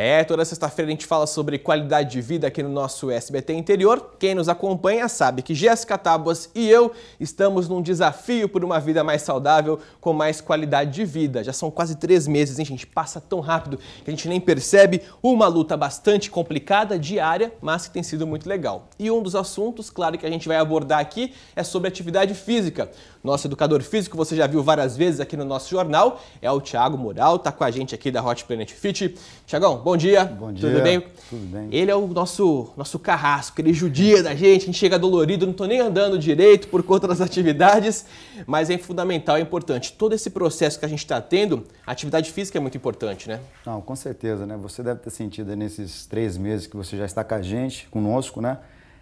É, toda sexta-feira a gente fala sobre qualidade de vida aqui no nosso SBT Interior. Quem nos acompanha sabe que Jéssica Tábuas e eu estamos num desafio por uma vida mais saudável, com mais qualidade de vida. Já são quase três meses, hein, gente? Passa tão rápido que a gente nem percebe. Uma luta bastante complicada, diária, mas que tem sido muito legal. E um dos assuntos, claro, que a gente vai abordar aqui é sobre atividade física. Nosso educador físico, você já viu várias vezes aqui no nosso jornal, é o Thiago Moral, tá com a gente aqui da Hot Planet Fit. Tiagão, Bom dia. Bom dia. Tudo bem? Tudo bem. Ele é o nosso, nosso carrasco, ele judia da gente, a gente chega dolorido, não estou nem andando direito por conta das atividades, mas é fundamental, é importante. Todo esse processo que a gente está tendo, a atividade física é muito importante, né? Não, com certeza, né? Você deve ter sentido nesses três meses que você já está com a gente, conosco, né?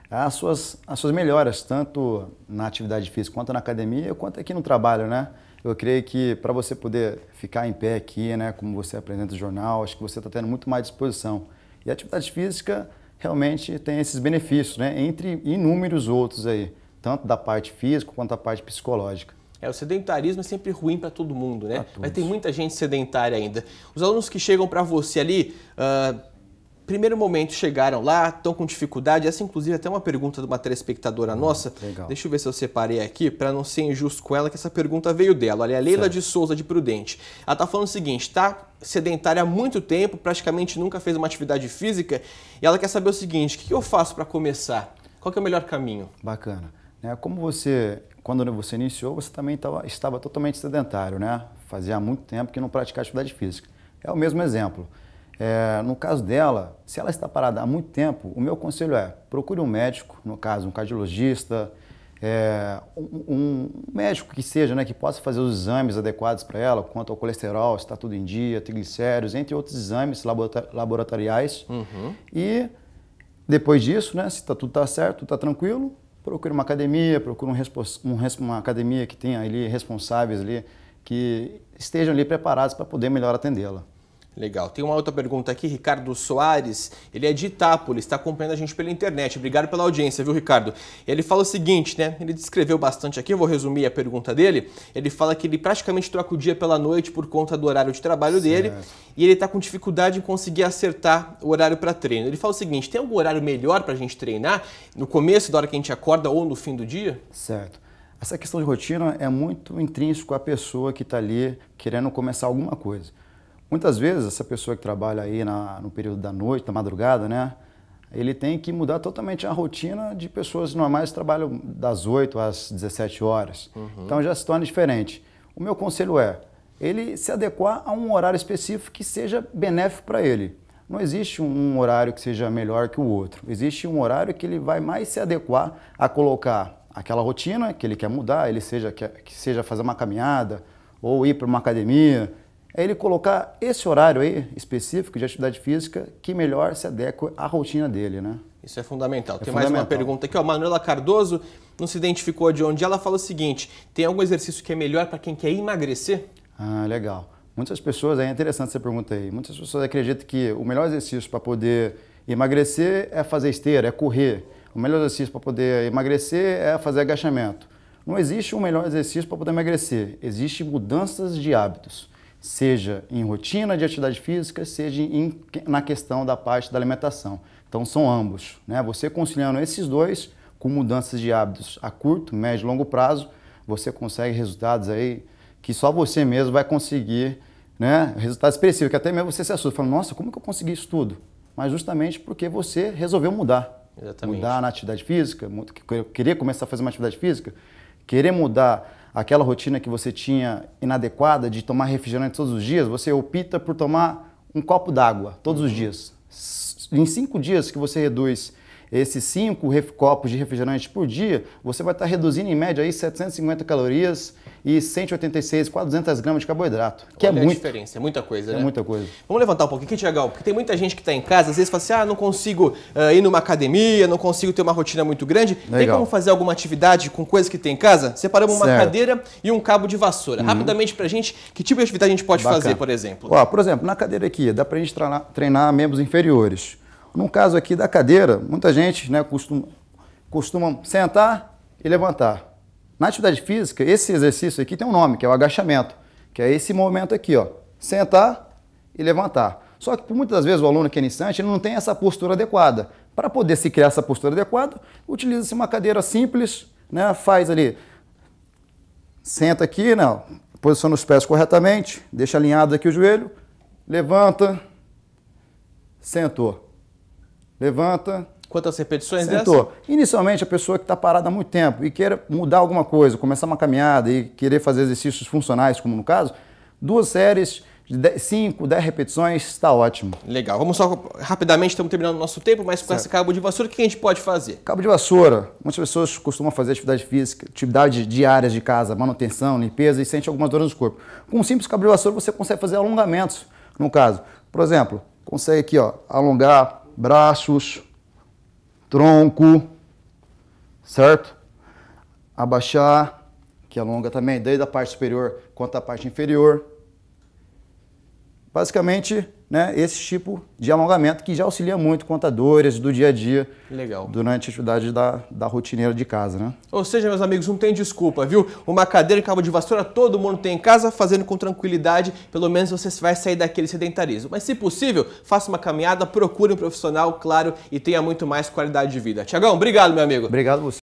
As suas, as suas melhoras, tanto na atividade física quanto na academia, quanto aqui no trabalho, né? Eu creio que para você poder ficar em pé aqui, né, como você apresenta o jornal, acho que você está tendo muito mais disposição. E a atividade física realmente tem esses benefícios, né, entre inúmeros outros aí, tanto da parte física quanto da parte psicológica. É, o sedentarismo é sempre ruim para todo mundo, né? Mas tem muita gente sedentária ainda. Os alunos que chegam para você ali, uh primeiro momento chegaram lá, estão com dificuldade. Essa, inclusive, é até uma pergunta de uma telespectadora hum, nossa. Legal. Deixa eu ver se eu separei aqui, para não ser injusto com ela, que essa pergunta veio dela. Olha, a Leila certo. de Souza, de Prudente. Ela está falando o seguinte: está sedentária há muito tempo, praticamente nunca fez uma atividade física, e ela quer saber o seguinte: o que eu faço para começar? Qual é o melhor caminho? Bacana. Né, como você, quando você iniciou, você também tava, estava totalmente sedentário, né? Fazia muito tempo que não praticava atividade física. É o mesmo exemplo. É, no caso dela, se ela está parada há muito tempo, o meu conselho é procure um médico, no caso um cardiologista, é, um, um, médico que seja, né, que possa fazer os exames adequados para ela, quanto ao colesterol, se está tudo em dia, triglicéridos, entre outros exames laboratoriais. Uhum. E depois disso, né, se tá, tudo está certo, tudo está tranquilo, procure uma academia, procure um, um, uma academia que tenha ali responsáveis ali, que estejam ali preparados para poder melhor atendê-la. Legal. Tem uma outra pergunta aqui, Ricardo Soares. Ele é de Itápolis, está acompanhando a gente pela internet. Obrigado pela audiência, viu, Ricardo? Ele fala o seguinte, né? Ele descreveu bastante aqui, eu vou resumir a pergunta dele. Ele fala que ele praticamente troca o dia pela noite por conta do horário de trabalho certo. dele e ele está com dificuldade em conseguir acertar o horário para treino. Ele fala o seguinte: tem algum horário melhor para a gente treinar? No começo, da hora que a gente acorda ou no fim do dia? Certo. Essa questão de rotina é muito intrínseco à pessoa que está ali querendo começar alguma coisa. Muitas vezes, essa pessoa que trabalha aí na, no período da noite, da madrugada, né? Ele tem que mudar totalmente a rotina de pessoas normais que trabalham das 8 às 17 horas. Uhum. Então já se torna diferente. O meu conselho é ele se adequar a um horário específico que seja benéfico para ele. Não existe um horário que seja melhor que o outro. Existe um horário que ele vai mais se adequar a colocar aquela rotina que ele quer mudar, ele seja que seja fazer uma caminhada ou ir para uma academia, é ele colocar esse horário aí específico de atividade física que melhor se adequa à rotina dele, né? Isso é fundamental. É tem fundamental. mais uma pergunta aqui, ó. Manuela Cardoso não se identificou de onde. Ela fala o seguinte: tem algum exercício que é melhor para quem quer emagrecer? Ah, legal. Muitas pessoas, é interessante essa pergunta aí. Muitas pessoas acreditam que o melhor exercício para poder emagrecer é fazer esteira, é correr. O melhor exercício para poder emagrecer é fazer agachamento. Não existe um melhor exercício para poder emagrecer. Existem mudanças de hábitos seja em rotina de atividade física, seja em, na questão da parte da alimentação. Então são ambos. Né? Você conciliando esses dois com mudanças de hábitos a curto, médio e longo prazo, você consegue resultados aí que só você mesmo vai conseguir, né? Resultados expressivos, que até mesmo você se assusta, falando nossa, como que eu consegui isso tudo? Mas justamente porque você resolveu mudar. Exatamente. Mudar na atividade física, querer começar a fazer uma atividade física, querer mudar aquela rotina que você tinha inadequada de tomar refrigerante todos os dias, você opta por tomar um copo d'água todos os uhum. dias. Em cinco dias que você reduz esses 5 copos de refrigerante por dia, você vai estar reduzindo em média aí 750 calorias e 186, 400 gramas de carboidrato, que é Olha é muita diferença, é muita coisa, é né? É muita coisa. Vamos levantar um pouquinho aqui, Tiagão, porque tem muita gente que está em casa, às vezes fala assim, ah, não consigo uh, ir numa academia, não consigo ter uma rotina muito grande. Legal. Tem como fazer alguma atividade com coisas que tem em casa? Separamos certo. uma cadeira e um cabo de vassoura. Uhum. Rapidamente para a gente, que tipo de atividade a gente pode Bacana. fazer, por exemplo? Ó, por exemplo, na cadeira aqui, dá para a gente treinar, treinar membros inferiores no caso aqui da cadeira, muita gente né, costuma, costuma sentar e levantar. Na atividade física, esse exercício aqui tem um nome, que é o agachamento, que é esse movimento aqui, ó, sentar e levantar. Só que muitas vezes o aluno que é iniciante não tem essa postura adequada. Para poder se criar essa postura adequada, utiliza-se uma cadeira simples, né, faz ali, senta aqui, né, posiciona os pés corretamente, deixa alinhado aqui o joelho, levanta, sentou levanta. Quantas repetições sentou. dessa? Inicialmente, a pessoa que está parada há muito tempo e queira mudar alguma coisa, começar uma caminhada e querer fazer exercícios funcionais, como no caso, duas séries de 5, 10 repetições, está ótimo. Legal. Vamos só rapidamente, estamos terminando o nosso tempo, mas com certo. esse cabo de vassoura, o que a gente pode fazer? Cabo de vassoura. Muitas pessoas costumam fazer atividade física, atividades diárias de casa, manutenção, limpeza e sente algumas dores no corpo. Com um simples cabo de vassoura, você consegue fazer alongamentos, no caso. Por exemplo, consegue aqui ó, alongar braços, tronco, certo? Abaixar, que alonga é também, desde a parte superior quanto a parte inferior. Basicamente, né, esse tipo de alongamento que já auxilia muito contadores do dia a dia Legal. durante a atividade da, da rotineira de casa. Né? Ou seja, meus amigos, não tem desculpa, viu? Uma cadeira e cabo de vassoura todo mundo tem em casa, fazendo com tranquilidade, pelo menos você vai sair daquele sedentarismo. Mas se possível, faça uma caminhada, procure um profissional, claro, e tenha muito mais qualidade de vida. Tiagão, obrigado, meu amigo. Obrigado você.